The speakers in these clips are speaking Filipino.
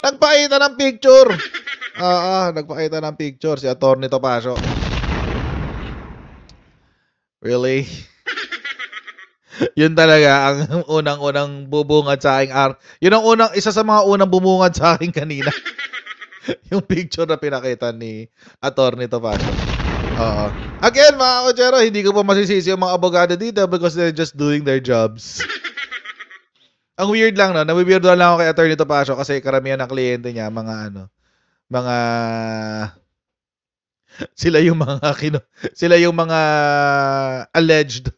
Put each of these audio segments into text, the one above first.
Nagpakita ng picture. Oo, ah, uh, ah, nagpakita ng picture si Attorney Topaso. Really? yun talaga ang unang-unang bubungad sa aking ar. Yun ang unang isa sa mga unang bumungad sa akin kanina. yung picture na pinakita ni Attorney Topaso. Oo. Again, mga kochero, hindi ko pa masisisi yung mga abogado dito because they're just doing their jobs. Ang weird lang no, nabiweirdo lang ako kay Attorney Topacio kasi karamihan ng kliyente niya mga ano, mga sila yung mga kino, sila yung mga alleged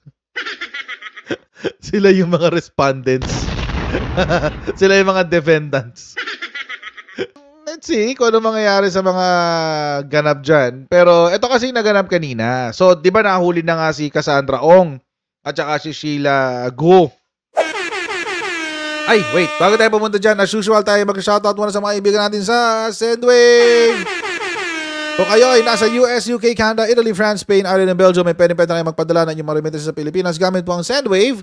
sila yung mga respondents. sila yung mga defendants. Let's see kung ano mangyayari sa mga ganap dyan. Pero ito kasi naganap kanina. So, di ba nahuli na nga si Cassandra Ong at saka si Sheila Go ay, wait. Bago tayo pumunta dyan, as usual tayo mag-shoutout muna sa mga ibigan natin sa Sendwave. Kung kayo ay nasa US, UK, Canada, Italy, France, Spain, Ireland, and Belgium, may pwede pwede na kayo magpadala ng inyong mga remittances sa Pilipinas gamit po ang Sendwave.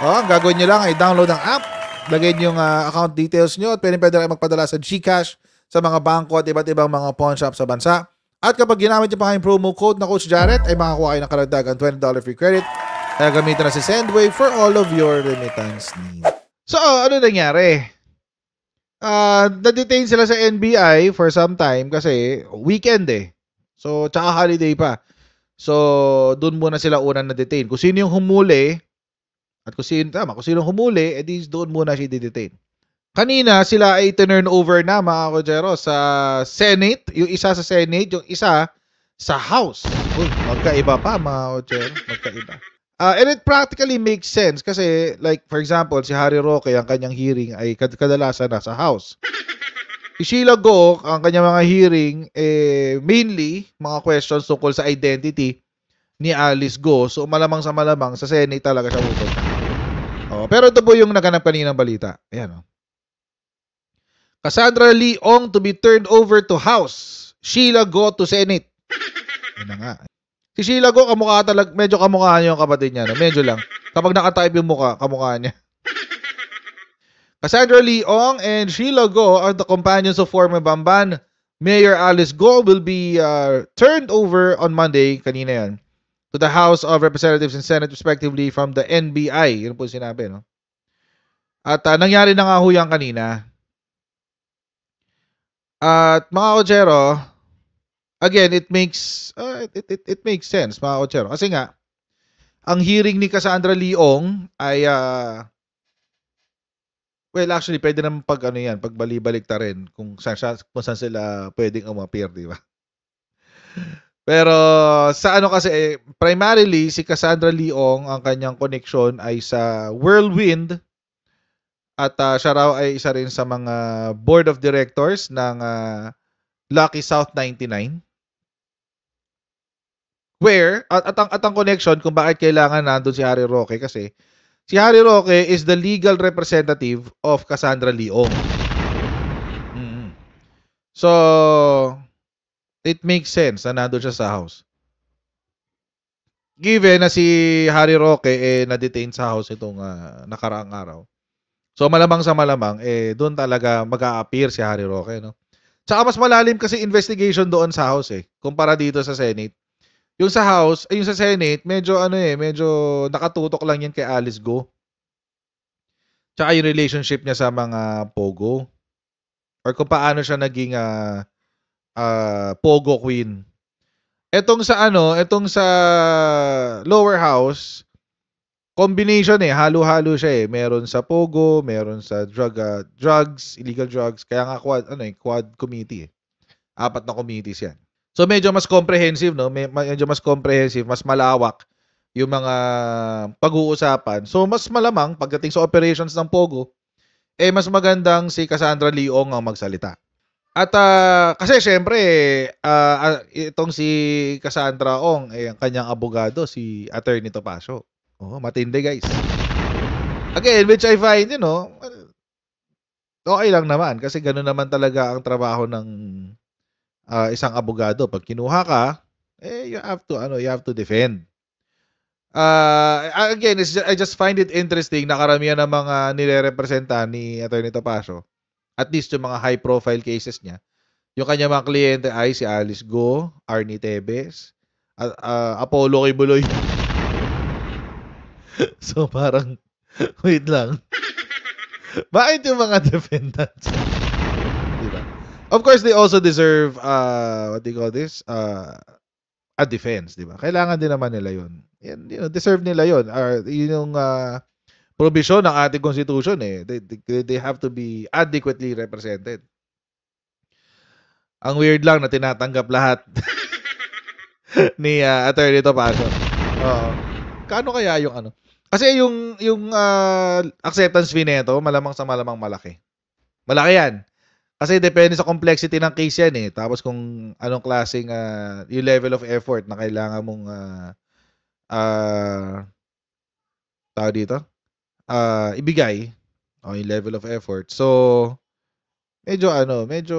Oh, ang gagawin nyo lang ay download ang app, lagay nyo yung uh, account details nyo at pwede pwede na kayo magpadala sa GCash sa mga bangko at iba't ibang mga pawn shop sa bansa. At kapag ginamit nyo pa kayong promo code na Coach Jarrett, ay makakuha kayo ng karagdagan $20 free credit. Kaya gamitin na si Sendwave for all of your remittance needs. So, oh, ano nangyari? Uh, na-detain sila sa NBI for some time kasi weekend eh. So, tsaka holiday pa. So, doon muna sila unang na-detain. Kung sino yung humuli, at kung sino, tama, kung sino humuli, edi eh, doon muna siya didetain. Kanina, sila ay turn over na, mga kodjero, sa Senate. Yung isa sa Senate, yung isa sa House. Uy, magkaiba pa, mga kodjero. Magkaiba. Uh, and it practically makes sense kasi like for example si Harry Roque ang kanyang hearing ay kadalasan nasa house. Si Sheila Go ang kanyang mga hearing eh mainly mga questions tungkol sa identity ni Alice Go. So malamang sa malamang sa Senate talaga siya pupunta. Oh, pero ito po yung naganap ng balita. Ayan oh. Cassandra Lee Ong to be turned over to House. Sheila Go to Senate. Ano nga. Si Sheila Go, kamukha talaga, medyo kamukha niya yung kapatid niya. No? Medyo lang. Kapag nakatype yung mukha, kamukha niya. Cassandra Leong and Sheila Go are the companions of former Bamban. Mayor Alice Go will be uh, turned over on Monday, kanina yan, to the House of Representatives and Senate respectively from the NBI. Yun po sinabi, no? At uh, nangyari na nga ho yan kanina. At mga kodyero, again, it makes uh, it, it, it makes sense mga kotsero. Kasi nga ang hearing ni Cassandra Leong ay uh, well actually pwede naman pag ano yan, pag balik ta rin kung saan, saan, kung saan sila pwedeng umapir, di ba? Pero sa ano kasi eh, primarily si Cassandra Leong ang kanyang connection ay sa Whirlwind at uh, siya raw ay isa rin sa mga board of directors ng uh, Lucky South 99. Where, at, at, ang, at ang connection kung bakit kailangan nandoon si Harry Roque kasi si Harry Roque is the legal representative of Cassandra Leong. Mm-hmm. So, it makes sense na nandoon siya sa house. Given na si Harry Roque eh, na-detain sa house itong uh, nakaraang araw. So malamang sa malamang, eh, doon talaga mag-a-appear si Harry Roque, no? Tsaka mas malalim kasi investigation doon sa house eh, kumpara dito sa Senate. Yung sa House, ay yung sa Senate, medyo ano eh, medyo nakatutok lang yan kay Alice Go. Tsaka yung relationship niya sa mga Pogo. Or kung paano siya naging uh, uh, Pogo Queen. Etong sa ano, etong sa lower house, combination eh, halo-halo siya eh. Meron sa Pogo, meron sa drug, uh, drugs, illegal drugs. Kaya nga quad, ano eh, quad committee eh. Apat na committees yan. So medyo mas comprehensive, no? Medyo mas comprehensive, mas malawak yung mga pag-uusapan. So mas malamang pagdating sa operations ng Pogo, eh mas magandang si Cassandra Leong ang magsalita. At uh, kasi siyempre uh, ah, ah, itong si Cassandra Ong eh ang kanyang abogado si Attorney Topacio. Oh, matindi guys. Again, which I find, you know, okay lang naman kasi ganoon naman talaga ang trabaho ng uh, isang abogado. Pag kinuha ka, eh, you have to, ano, you have to defend. Uh, again, it's I just find it interesting na karamihan ng mga nilerepresenta ni Atty. Topacio, at least yung mga high-profile cases niya, yung kanya mga kliyente ay si Alice Go, Arnie Tebes, uh, uh, Apollo Kibuloy. so parang, wait lang. Bakit yung mga defendants? Of course, they also deserve, uh, what do you call this? Uh, a defense, di ba? Kailangan din naman nila yun. Yan, you know, deserve nila yun. Or, yun yung uh, provision ng ating constitution eh. They, they, they have to be adequately represented. Ang weird lang na tinatanggap lahat ni uh, Attorney Topacio. Oo. Kano kaya yung ano? Kasi yung yung uh, acceptance fee nito, malamang sa malamang malaki. Malaki 'yan. Kasi depende sa complexity ng case yan eh. Tapos kung anong klaseng uh, yung level of effort na kailangan mong uh, ah, uh, ah, tao dito? Uh, ibigay. O, yung level of effort. So, medyo ano, medyo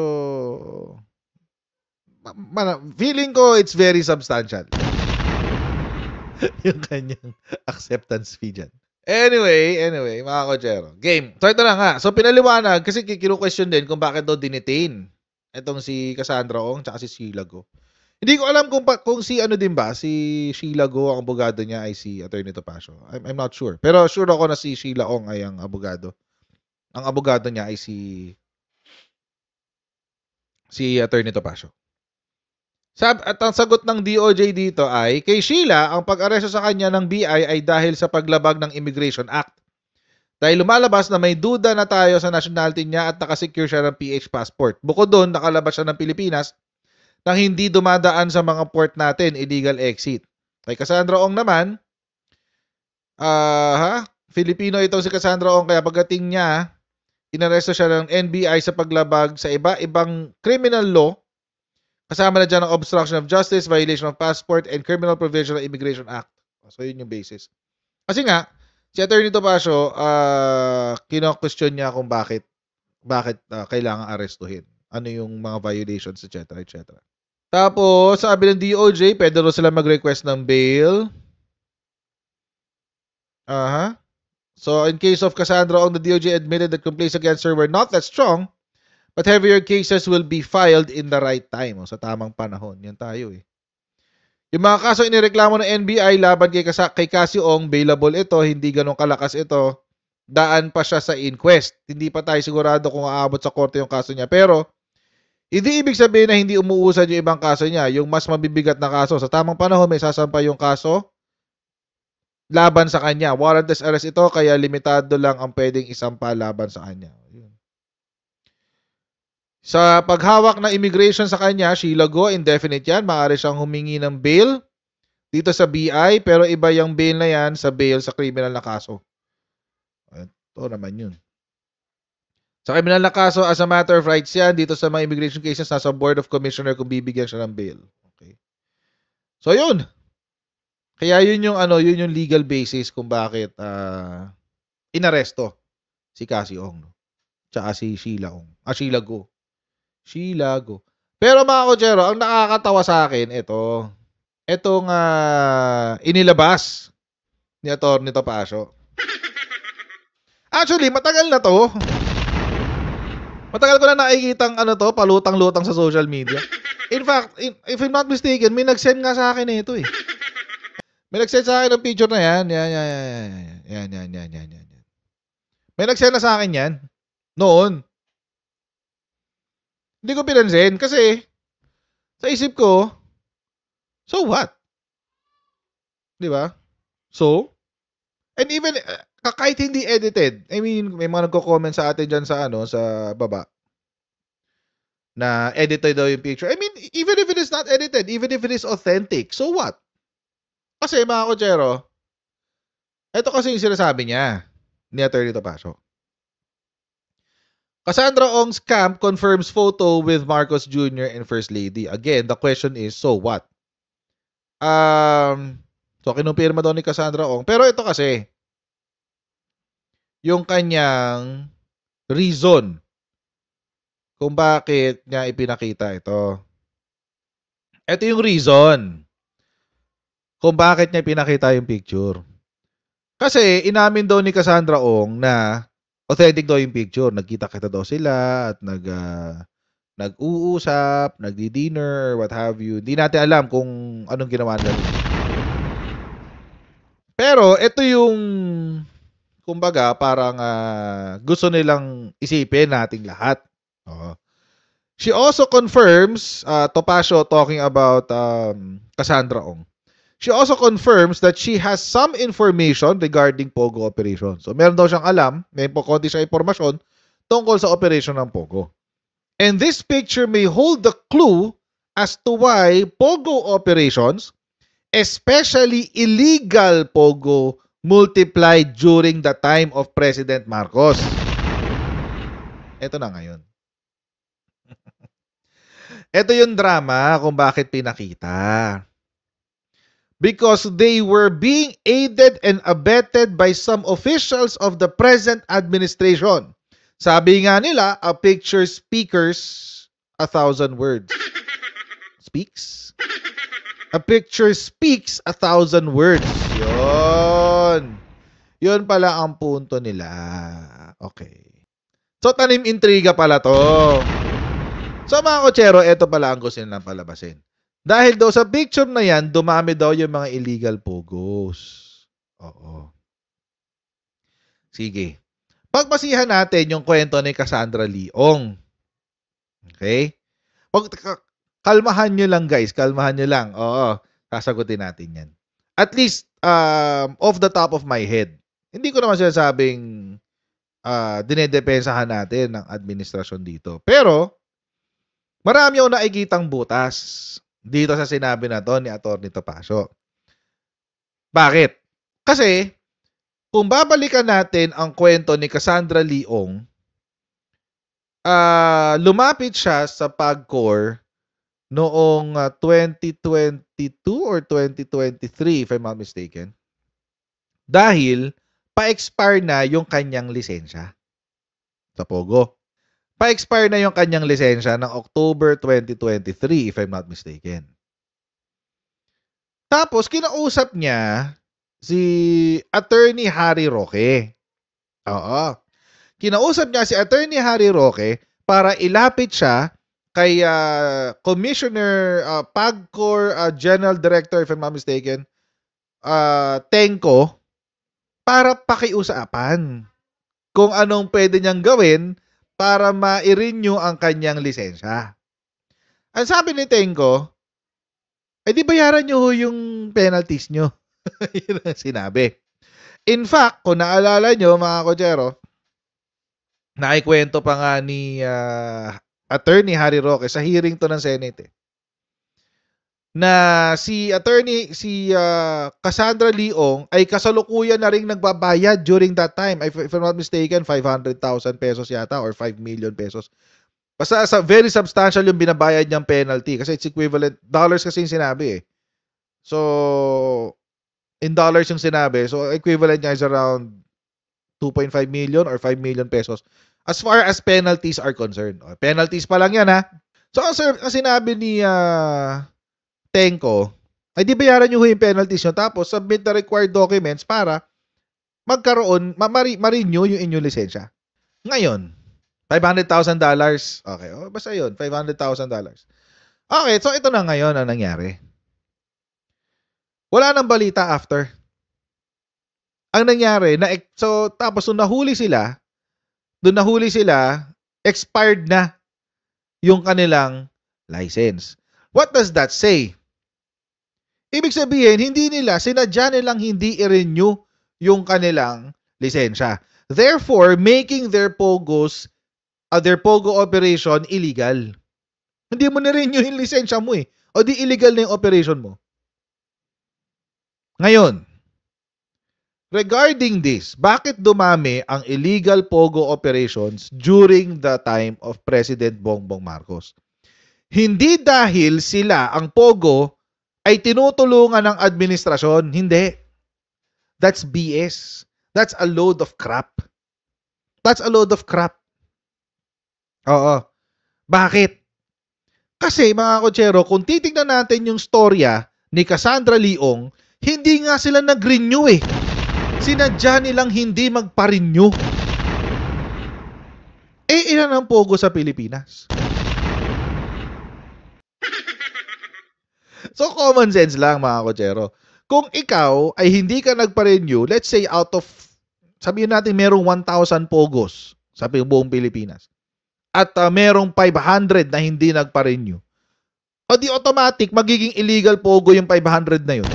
man, feeling ko it's very substantial. yung kanyang acceptance fee dyan. Anyway, anyway, mga kojero. Game. So, ito na nga. So, pinaliwanag kasi kinu-question din kung bakit daw dinitain itong si Cassandra Ong tsaka si Sheila Go. Hindi ko alam kung, pa, kung si ano din ba, si Sheila Go, ang abogado niya ay si Attorney Topacio. I'm, I'm not sure. Pero sure ako na si Sheila Ong ay ang abogado. Ang abogado niya ay si si Attorney Topacio. Sab at ang sagot ng DOJ dito ay, kay Sheila, ang pag-aresto sa kanya ng BI ay dahil sa paglabag ng Immigration Act. Dahil lumalabas na may duda na tayo sa nationality niya at nakasecure siya ng PH passport. Bukod doon, nakalabas siya ng Pilipinas nang hindi dumadaan sa mga port natin, illegal exit. Kay Cassandra Ong naman, uh, ha? Filipino itong si Cassandra Ong kaya pagdating niya, inaresto siya ng NBI sa paglabag sa iba-ibang criminal law Kasama na dyan ang obstruction of justice, violation of passport, and criminal provision of Immigration Act. So, yun yung basis. Kasi nga, si Attorney Topacio, uh, kino-question niya kung bakit bakit uh, ah, kailangan arestuhin. Ano yung mga violations, etc. etc. Tapos, sabi ng DOJ, pwede rin sila mag-request ng bail. Aha. Uh-huh. So, in case of Cassandra Ong, the DOJ admitted that complaints against her were not that strong But heavier cases will be filed in the right time, o, oh, sa tamang panahon. Yan tayo eh. Yung mga kaso inireklamo ng NBI laban kay, Kasa- kay Kasiong, bailable ito, hindi ganong kalakas ito, daan pa siya sa inquest. Hindi pa tayo sigurado kung aabot sa korte yung kaso niya. Pero, hindi ibig sabihin na hindi umuusad yung ibang kaso niya. Yung mas mabibigat na kaso. Sa tamang panahon, may sasampa yung kaso laban sa kanya. Warrantless arrest ito, kaya limitado lang ang pwedeng isampa laban sa kanya. Sa paghawak ng immigration sa kanya, Sheila Go, indefinite yan. Maaari siyang humingi ng bail dito sa BI, pero iba yung bail na yan sa bail sa criminal na kaso. Ito naman yun. Sa criminal na kaso, as a matter of rights yan, dito sa mga immigration cases, nasa Board of Commissioner kung bibigyan siya ng bail. Okay. So, yun. Kaya yun yung ano, yun yung legal basis kung bakit uh, inaresto si Cassie Ong. Tsaka si Sheila Ong. Ah, Sheila Go. Shilago. Pero mga kochero, ang nakakatawa sa akin, ito. Itong uh, inilabas ni Atty. Topacio. Actually, matagal na to. Matagal ko na nakikita ang ano to, palutang-lutang sa social media. In fact, in, if I'm not mistaken, may nag-send nga sa akin na ito eh. May nag-send sa akin ng picture na yan. Yan, yan, yan, yan, yan, yan, yan, yan, yan. May nag-send na sa akin yan. Noon. Hindi ko pinansin kasi sa isip ko, so what? Di ba? So, and even uh, kahit hindi edited, I mean, may mga nagko-comment sa atin dyan sa ano, sa baba na edited daw yung picture. I mean, even if it is not edited, even if it is authentic, so what? Kasi mga kutsero, ito kasi yung sinasabi niya ni Attorney Topaso. Cassandra Ong's camp confirms photo with Marcos Jr. and First Lady. Again, the question is, so what? Um, so, kinumpirma daw ni Cassandra Ong. Pero ito kasi, yung kanyang reason kung bakit niya ipinakita ito. Ito yung reason kung bakit niya pinakita yung picture. Kasi inamin daw ni Cassandra Ong na authentic daw yung picture. Nagkita-kita daw sila at nag uh, nag-uusap, nagdi-dinner, what have you. Hindi natin alam kung anong ginawa nila. Pero ito yung kumbaga parang uh, gusto nilang isipin nating lahat. Oo. She also confirms uh, Topacio talking about um, Cassandra Ong She also confirms that she has some information regarding Pogo operation. So meron daw siyang alam, may po konti siya impormasyon tungkol sa operation ng Pogo. And this picture may hold the clue as to why Pogo operations, especially illegal Pogo, multiplied during the time of President Marcos. Ito na ngayon. Ito yung drama kung bakit pinakita because they were being aided and abetted by some officials of the present administration. Sabi nga nila, a picture speakers a thousand words. Speaks? A picture speaks a thousand words. Yun. Yun pala ang punto nila. Okay. So, tanim intriga pala to. So, mga kotsero, ito pala ang gusto nilang palabasin. Dahil daw sa picture na yan, dumami daw yung mga illegal pogos. Oo. Sige. Pagbasihan natin yung kwento ni Cassandra Leong. Okay? Pag, kalmahan nyo lang guys, kalmahan nyo lang. Oo, sasagutin natin yan. At least, um, off the top of my head. Hindi ko naman sinasabing uh, dinedepensahan natin ng administrasyon dito. Pero, marami yung naigitang butas dito sa sinabi na to ni Atty. Topaso. Bakit? Kasi, kung babalikan natin ang kwento ni Cassandra Leong, uh, lumapit siya sa PAGCOR noong uh, ah, 2022 or 2023, if I'm not mistaken. Dahil, pa-expire na yung kanyang lisensya sa Pogo pa-expire na yung kanyang lisensya ng October 2023 if I'm not mistaken. Tapos kinausap niya si Attorney Harry Roque. Oo. Kinausap niya si Attorney Harry Roque para ilapit siya kay uh, Commissioner uh, Pagcor uh, General Director if I'm not mistaken uh, Tenko para pakiusapan kung anong pwede niyang gawin para ma-renew ang kanyang lisensya. Ang sabi ni Tenko, eh di bayaran nyo yung penalties nyo. Yun ang sinabi. In fact, kung naalala nyo mga kodyero, naikwento pa nga ni uh, attorney Harry Roque sa hearing to ng Senate. Eh na si attorney si uh, Cassandra Leong ay kasalukuyan na ring nagbabayad during that time if, if I'm not mistaken 500,000 pesos yata or 5 million pesos basta sa very substantial yung binabayad niyang penalty kasi it's equivalent dollars kasi yung sinabi eh so in dollars yung sinabi so equivalent niya is around 2.5 million or 5 million pesos as far as penalties are concerned penalties pa lang yan ha so ang, ang sinabi ni uh, Tenko, ay di bayaran nyo yung penalties nyo tapos submit the required documents para magkaroon, ma-renew ma- ma- yung inyong lisensya. Ngayon, $500,000. Okay, oh, basta yun, $500,000. Okay, so ito na ngayon ang nangyari. Wala nang balita after. Ang nangyari, na, so tapos nung nahuli sila, doon nahuli sila, expired na yung kanilang license. What does that say? Ibig sabihin, hindi nila, sinadya nilang hindi i-renew yung kanilang lisensya. Therefore, making their POGOs, uh, their POGO operation illegal. Hindi mo na-renew yung lisensya mo eh. O di illegal na yung operation mo. Ngayon, regarding this, bakit dumami ang illegal POGO operations during the time of President Bongbong Marcos? Hindi dahil sila ang POGO ay tinutulungan ng administrasyon. Hindi. That's BS. That's a load of crap. That's a load of crap. Oo. Bakit? Kasi mga kotsero, kung titignan natin yung storya ni Cassandra Leong, hindi nga sila nag-renew eh. Sinadya nilang hindi magpa-renew. Eh, ilan ang pogo sa Pilipinas? so, common sense lang mga kotsero. Kung ikaw ay hindi ka nagpa-renew, let's say out of, sabihin natin merong 1,000 pogos sa buong Pilipinas at uh, merong 500 na hindi nagpa-renew, o di automatic, magiging illegal pogo yung 500 na yun.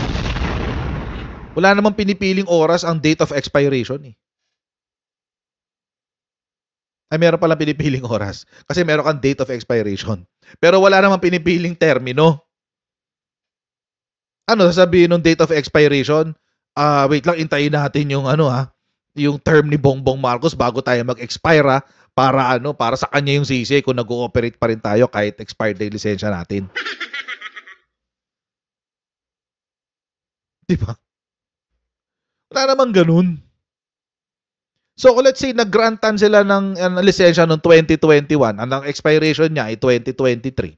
Wala namang pinipiling oras ang date of expiration eh. Ay, meron palang pinipiling oras. Kasi meron kang date of expiration. Pero wala namang pinipiling termino ano sasabihin nung date of expiration? Ah, uh, wait lang, intayin natin yung ano ha, ah, yung term ni Bongbong Marcos bago tayo mag-expire ha, ah, para ano, para sa kanya yung sisi kung nag-ooperate pa rin tayo kahit expired day lisensya natin. 'Di ba? Wala namang ganun. So let's say nag-grantan sila ng uh, lisensya noong 2021, ang expiration niya ay 2023.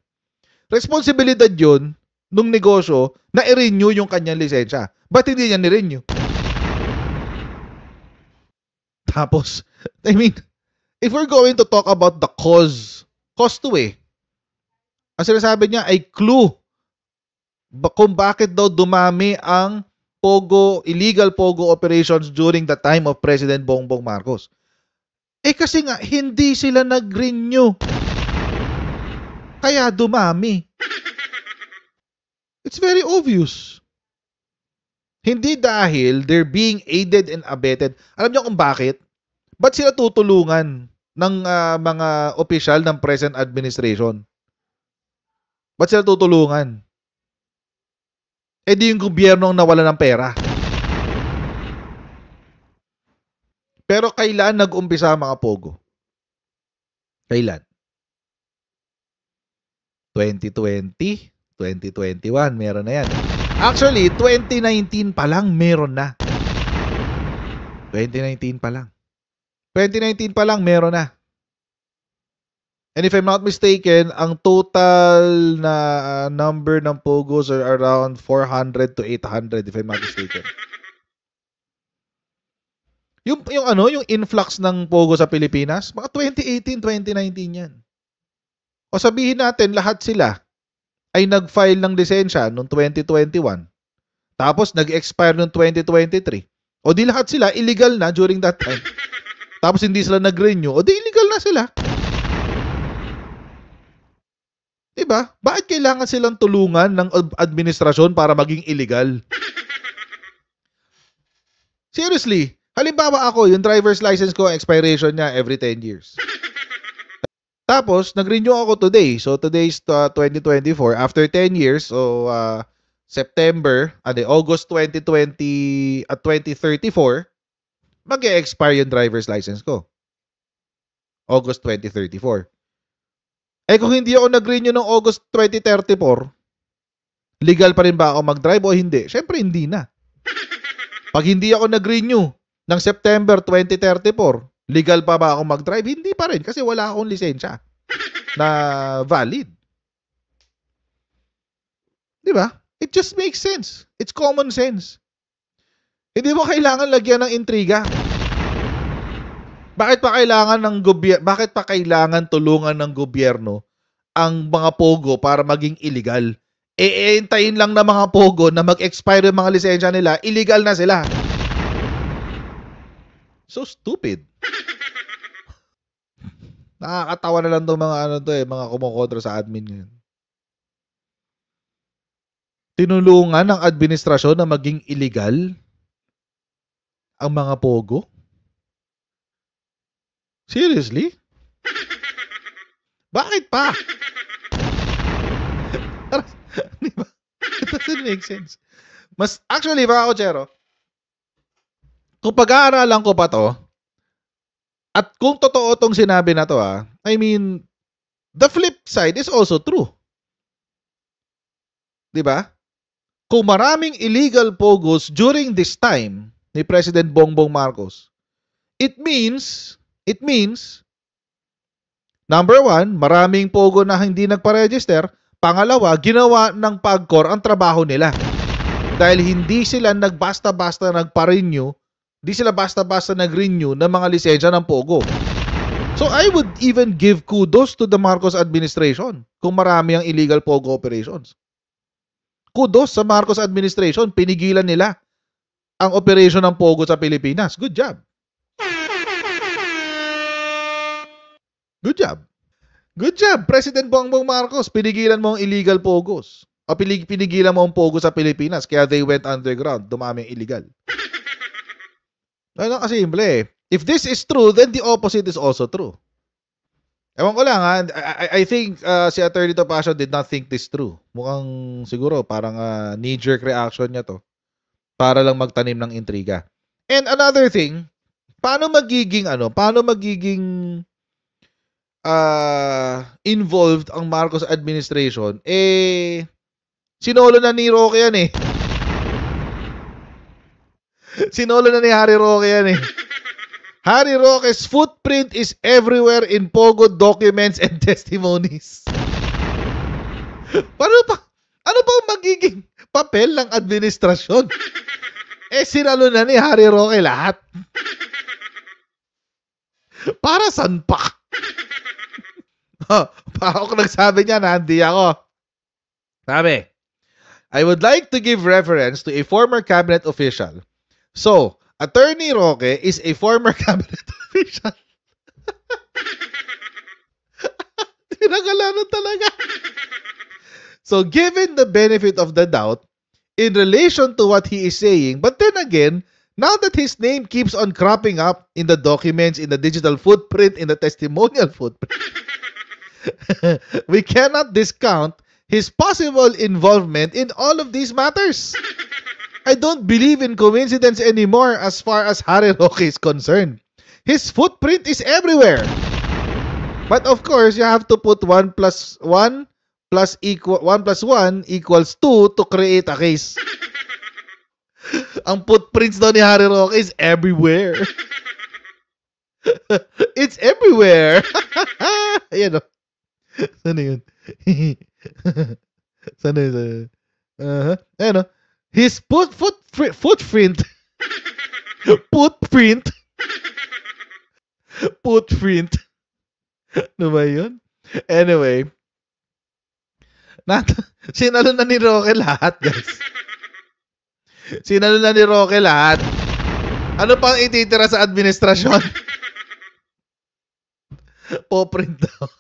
Responsibilidad 'yun nung negosyo na i-renew yung kanyang lisensya. Ba't hindi niya ni-renew? Tapos, I mean, if we're going to talk about the cause, cause to eh. Ang sinasabi niya ay clue ba- kung bakit daw dumami ang pogo, illegal pogo operations during the time of President Bongbong Marcos. Eh kasi nga, hindi sila nag-renew. Kaya dumami. It's very obvious. Hindi dahil they're being aided and abetted. Alam niyo kung bakit? Ba't sila tutulungan ng uh, mga official ng present administration? Ba't sila tutulungan? Eh di yung gobyerno ang nawala ng pera. Pero kailan nag-umpisa mga Pogo? Kailan? 2020? 2021, meron na yan. Actually, 2019 pa lang, meron na. 2019 pa lang. 2019 pa lang, meron na. And if I'm not mistaken, ang total na uh, number ng Pogos are around 400 to 800 if I'm not mistaken. Yung, yung ano, yung influx ng Pogo sa Pilipinas, mga 2018, 2019 yan. O sabihin natin, lahat sila, ay nag-file ng lisensya noong 2021. Tapos nag-expire noong 2023. O di lahat sila illegal na during that time. Tapos hindi sila nag-renew. O di illegal na sila. Diba? Bakit kailangan silang tulungan ng administrasyon para maging illegal? Seriously, halimbawa ako, yung driver's license ko, expiration niya every 10 years. Tapos, nag-renew ako today. So, today is uh, 2024. After 10 years, so uh, September, ano, August 2020 at uh, 2034, mag -e expire yung driver's license ko. August 2034. Eh kung hindi ako nag-renew ng August 2034, legal pa rin ba ako mag-drive o hindi? Siyempre hindi na. Pag hindi ako nag-renew ng September 2034, Legal pa ba ako mag-drive? Hindi pa rin kasi wala akong lisensya na valid. 'Di ba? It just makes sense. It's common sense. Hindi mo kailangan lagyan ng intriga. Bakit pa kailangan ng gobyerno, bakit pa kailangan tulungan ng gobyerno ang mga pogo para maging illegal? Eentayin lang ng mga pogo na mag-expire yung mga lisensya nila, illegal na sila. So stupid. Nakakatawa na lang tong mga ano to eh, mga kumokontra sa admin ngayon. Tinulungan ng administrasyon na maging illegal ang mga pogo? Seriously? Bakit pa? Di ba? It doesn't make sense. Mas, actually, mga kutsero, kung pag-aaralan ko pa to, at kung totoo tong sinabi na to ah, I mean, the flip side is also true. 'Di ba? Kung maraming illegal pogos during this time ni President Bongbong Marcos, it means, it means, number one, maraming pogo na hindi nagpa-register. Pangalawa, ginawa ng pagkor ang trabaho nila. Dahil hindi sila nagbasta-basta nagpa-renew Di sila basta-basta nag-renew ng mga lisensya ng Pogo. So I would even give kudos to the Marcos administration kung marami ang illegal Pogo operations. Kudos sa Marcos administration, pinigilan nila ang operation ng Pogo sa Pilipinas. Good job. Good job. Good job, President Bongbong Marcos. Pinigilan mo ang illegal Pogos. O pinigilan mo ang Pogo sa Pilipinas, kaya they went underground. Dumami ang illegal. Ganun ang kasimple eh. If this is true, then the opposite is also true. Ewan ko lang ha, I, I think uh, si Attorney Topacio did not think this through. Mukhang siguro parang uh, knee-jerk reaction niya to para lang magtanim ng intriga. And another thing, paano magiging ano, paano magiging uh, involved ang Marcos administration, eh, sinolo na ni Roque yan eh. Sinolo na ni Harry Roque yan eh. Harry Roque's footprint is everywhere in Pogo documents and testimonies. Paano pa? Ano ba magiging papel ng administrasyon? Eh, sinalo na ni Harry Roque lahat. Para saan pa? oh, ah, Paok nagsabi niya na hindi ako. Sabi, I would like to give reference to a former cabinet official So, Attorney Roque is a former cabinet official. Tinangalanan talaga. So, given the benefit of the doubt in relation to what he is saying, but then again, now that his name keeps on cropping up in the documents, in the digital footprint, in the testimonial footprint, we cannot discount his possible involvement in all of these matters. I don't believe in coincidence anymore as far as Hariroki is concerned. His footprint is everywhere. But of course, you have to put 1 plus 1 plus equal 1 plus 1 equals 2 to create a case. Ang footprints daw ni Hariroki is everywhere. it's everywhere. Ayan o. Sana yun? Sana yun? Uh-huh. Ayan o. His foot, foot, footprint, footprint, footprint. Ano ba yun? Anyway, nat sinalo na ni Roque lahat, guys. Sinalo na ni Roque lahat. Ano pang ititira sa administrasyon? Poprint daw.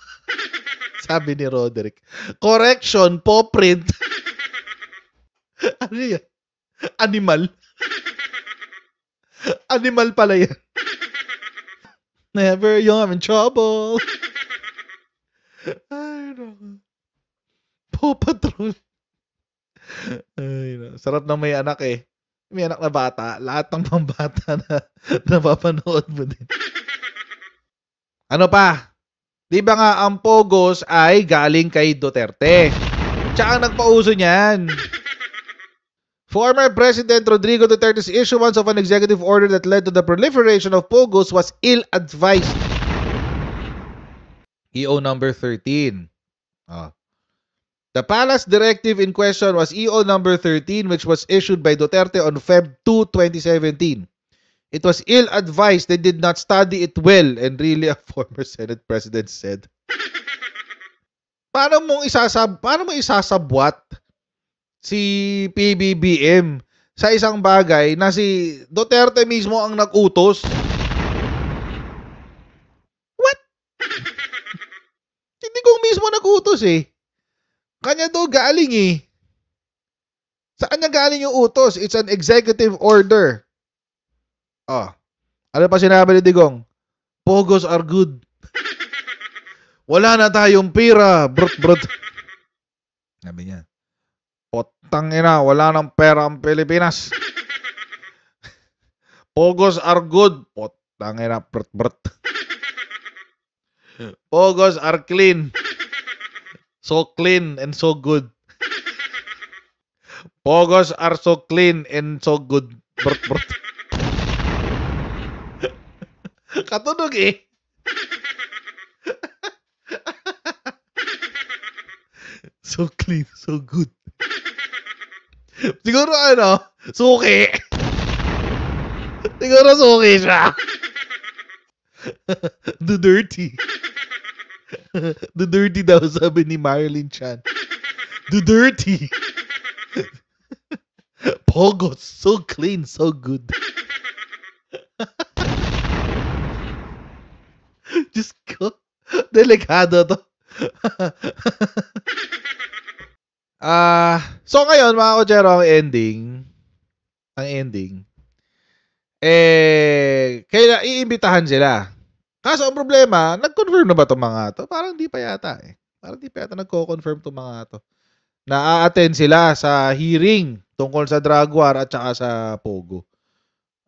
Sabi ni Roderick. Correction, poprint. ano yan? Animal. Animal pala yan. Never, you're in trouble. Ay, no. Paw Patrol. Ay, no. Sarap na may anak eh. May anak na bata. Lahat ng pambata na napapanood mo din. Ano pa? Di ba nga ang Pogos ay galing kay Duterte? Tsaka nagpauso niyan. Former President Rodrigo Duterte's issuance of an executive order that led to the proliferation of pogos was ill-advised. EO number 13. Oh. The palace directive in question was EO number 13 which was issued by Duterte on Feb 2, 2017. It was ill-advised. They did not study it well and really a former Senate President said. paano mo isasab paano mo isasabwat si PBBM sa isang bagay na si Duterte mismo ang nag-utos. What? Hindi ko mismo nag-utos eh. Kanya to galing eh. Saan niya galing yung utos? It's an executive order. Oh. Ano pa sinabi ni Digong? Pogos are good. Wala na tayong pira. Brut, brut. Sabi niya. Tangina, wala nang pera ang Pilipinas. Pogos are good. Pot, tangina, brt, brt. Pogos are clean. So clean and so good. Pogos are so clean and so good. Bert, bert. Katunog eh. so clean, so good. Siguro ano, suki. Siguro suki siya. The dirty. The dirty daw sabi ni Marilyn Chan. The dirty. Pogos, so clean, so good. Just ko. Delikado to. Ah, uh, so ngayon mga kojero, ang ending, ang ending, eh, kaya iimbitahan sila. Kaso ang problema, nag-confirm na ba itong mga to? Parang di pa yata eh. Parang di pa yata nagko-confirm itong mga to. Na-attend sila sa hearing tungkol sa drug war at saka sa Pogo.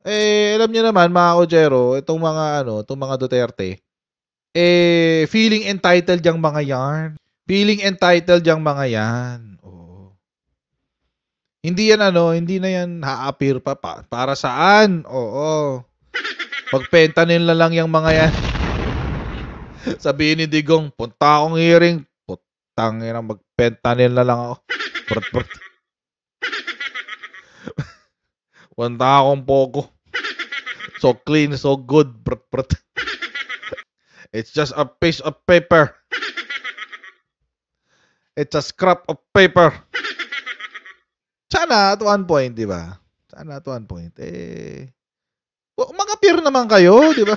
Eh, alam niyo naman mga kojero, itong mga ano, itong mga Duterte, eh, feeling entitled yung mga yan. Feeling entitled yung mga yan. Hindi yan ano, hindi na yan ha-appear pa, pa. Para saan? Oo. Pagpenta nila lang yung mga yan. Sabihin ni Digong, punta akong hearing. Putang ina, magpenta nila lang ako. Brut, brut. punta akong poko. So clean, so good. Brut, brut. It's just a piece of paper. It's a scrap of paper. Sana at one point, di ba? Sana at one point. Eh, mag-appear naman kayo, di ba?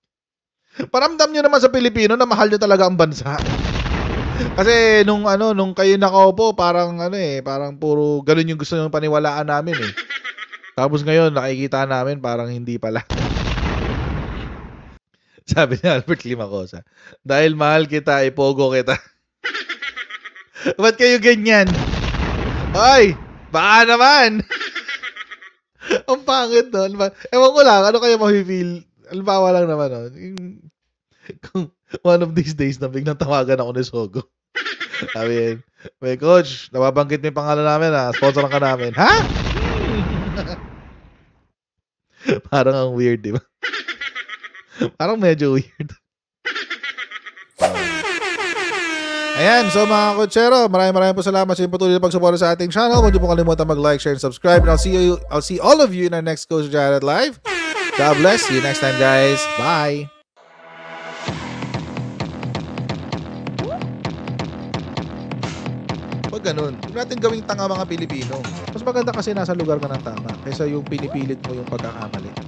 Paramdam nyo naman sa Pilipino na mahal nyo talaga ang bansa. Kasi nung ano, nung kayo nakaupo, parang ano eh, parang puro ganun yung gusto nyo paniwalaan namin eh. Tapos ngayon, nakikita namin parang hindi pala. Sabi ni Albert Limacosa, dahil mahal kita, ipogo kita. Ba't kayo ganyan? Ay! Baka naman! Ang pangit nun. Diba? Ewan ko lang, ano kaya mahi feel Albawa lang naman nun. Yung, kung one of these days na biglang tawagan ako ni Sogo. Sabi yan, may coach, nababanggit mo yung pangalan namin ha, ah. sponsoran ka namin. Ha? Parang ang weird, di ba? Parang medyo weird. Ayan, so mga kutsero, maraming maraming po salamat sa patuloy na pagsuporta sa ating channel. Huwag niyo po kalimutan mag-like, share, and subscribe. And I'll see you, I'll see all of you in our next Coach Jared Live. God bless. See you next time, guys. Bye. Pag ganun, huwag natin gawing tanga mga Pilipino. Mas maganda kasi nasa lugar ka ng tama kaysa yung pinipilit mo yung pagkakamali.